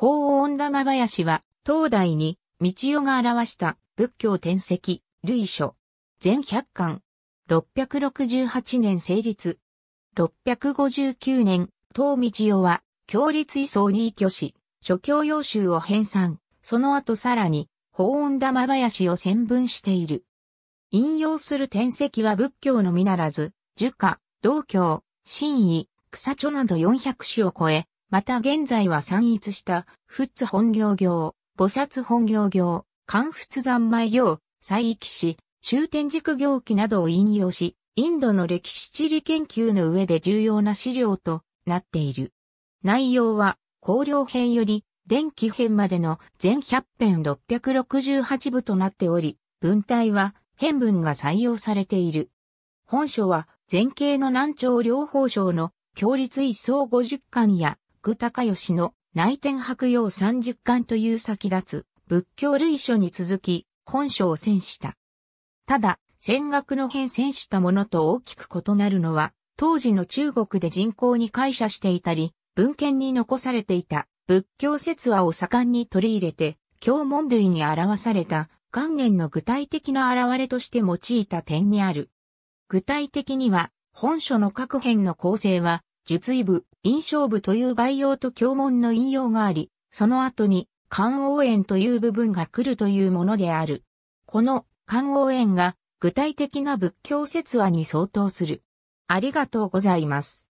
法音玉林は、東大に、道代が表した仏教転籍、類書。全百巻。668年成立。659年、東道代は、教立位相に居し、諸教要集を編纂。その後さらに、法音玉林を専文している。引用する転籍は仏教のみならず、儒家、道教、神医、草著など400種を超え、また現在は散逸した、仏本行行、菩薩本行行、観仏三昧行、再域史、終点軸行記などを引用し、インドの歴史地理研究の上で重要な資料となっている。内容は、項領編より、電気編までの全100編668部となっており、文体は編文が採用されている。本書は、前景の南朝両方省の共立一層50巻や具高義の内天白陽三十巻という先立つ仏教類書に続き本書を遷した。ただ、戦学の変遷したものと大きく異なるのは、当時の中国で人口に解釈していたり、文献に残されていた仏教説話を盛んに取り入れて、教文類に表された観念の具体的な表れとして用いた点にある。具体的には、本書の各編の構成は、術異部、印象部という概要と教文の引用があり、その後に、官応援という部分が来るというものである。この、官応援が、具体的な仏教説話に相当する。ありがとうございます。